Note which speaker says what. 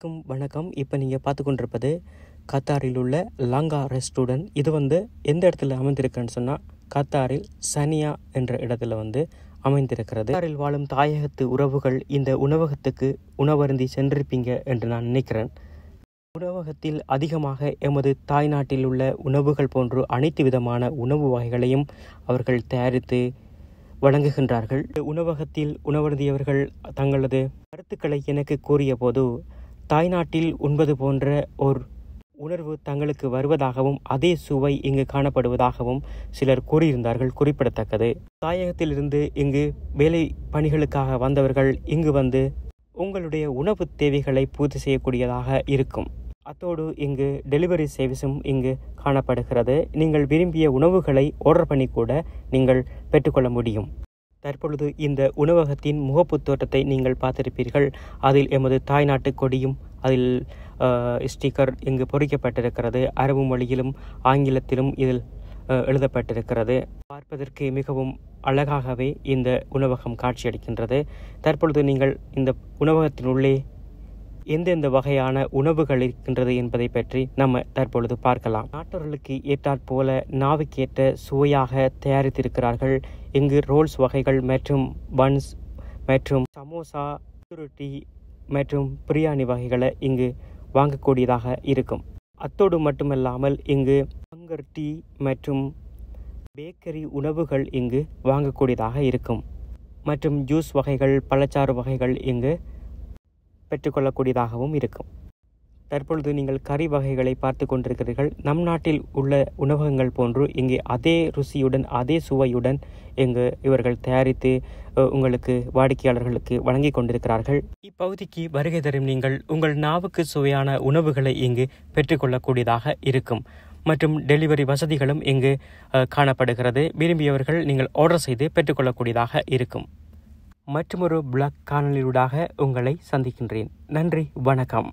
Speaker 1: அனைவருக்கும் வணக்கம் இப்போ நீங்கள் பார்த்து கொண்டிருப்பது கத்தாரில் உள்ள லாங்கா ரெஸ்டுடன் இது வந்து எந்த இடத்துல அமைந்திருக்குன்னு சொன்னால் கத்தாரில் சனியா என்ற இடத்துல வந்து அமைந்திருக்கிறது கத்தாரில் வாழும் தாயகத்து உறவுகள் இந்த உணவகத்துக்கு உணவருந்தி சென்றிருப்பீங்க என்று நான் நினைக்கிறேன் உணவகத்தில் அதிகமாக எமது தாய் நாட்டில் உள்ள உணவுகள் போன்று அனைத்து விதமான உணவு வகைகளையும் அவர்கள் தயாரித்து வழங்குகின்றார்கள் உணவகத்தில் உணவருந்தியவர்கள் தங்களது கருத்துக்களை எனக்கு கூறிய போது தாய்நாட்டில் உண்பது போன்ற ஒரு உணர்வு தங்களுக்கு வருவதாகவும் அதே சுவை இங்கு காணப்படுவதாகவும் சிலர் கூறியிருந்தார்கள் குறிப்பிடத்தக்கது தாயகத்திலிருந்து இங்கு வேலை பணிகளுக்காக வந்தவர்கள் இங்கு வந்து உங்களுடைய உணவு தேவைகளை பூர்த்தி செய்யக்கூடியதாக இருக்கும் அத்தோடு இங்கு டெலிவரி சர்வீஸும் இங்கு காணப்படுகிறது நீங்கள் விரும்பிய உணவுகளை ஆர்டர் பண்ணி கூட நீங்கள் பெற்றுக்கொள்ள முடியும் தற்பொழுது இந்த உணவகத்தின் முகப்பு தோற்றத்தை நீங்கள் பார்த்திருப்பீர்கள் அதில் எமது தாய்நாட்டு கொடியும் அதில் ஸ்டிக்கர் இங்கு பொறிக்கப்பட்டிருக்கிறது அரபு மொழியிலும் ஆங்கிலத்திலும் இதில் எழுதப்பட்டிருக்கிறது பார்ப்பதற்கு மிகவும் அழகாகவே இந்த உணவகம் காட்சியளிக்கின்றது தற்பொழுது நீங்கள் இந்த உணவகத்தின் உள்ளே எந்தெந்த வகையான உணவுகள் இருக்கின்றது என்பதை பற்றி நம்ம தற்பொழுது பார்க்கலாம் ஏற்றாற் போல நாவுக்கேற்ற சுவையாக தயாரித்திருக்கிறார்கள் இங்கு ரோல்ஸ் வகைகள் மற்றும் பன்ஸ் மற்றும் சமோசா சுருட்டி மற்றும் பிரியாணி வகைகளை இங்கு வாங்கக்கூடியதாக இருக்கும் அத்தோடு மட்டுமல்லாமல் இங்கு பங்கர் டீ மற்றும் பேக்கரி உணவுகள் இங்கு வாங்கக்கூடியதாக இருக்கும் மற்றும் ஜூஸ் வகைகள் பழச்சாறு வகைகள் இங்கு பெற்றுக்கொள்ளக்கூடியதாகவும் இருக்கும் தற்பொழுது நீங்கள் கறி வகைகளை பார்த்து கொண்டிருக்கிறீர்கள் நம் நாட்டில் உள்ள உணவகங்கள் போன்று இங்கே அதே ருசியுடன் அதே சுவையுடன் இங்கு இவர்கள் தயாரித்து உங்களுக்கு வாடிக்கையாளர்களுக்கு வழங்கி கொண்டிருக்கிறார்கள் இப்பகுதிக்கு வருகை தரும் நீங்கள் உங்கள் நாவுக்கு சுவையான உணவுகளை இங்கு பெற்றுக்கொள்ளக்கூடியதாக இருக்கும் மற்றும் டெலிவரி வசதிகளும் இங்கு காணப்படுகிறது விரும்பியவர்கள் நீங்கள் ஆர்டர் செய்து பெற்றுக்கொள்ளக்கூடியதாக இருக்கும் மற்றொரு பிளாக் காணொலியூடாக உங்களை சந்திக்கின்றேன் நன்றி வணக்கம்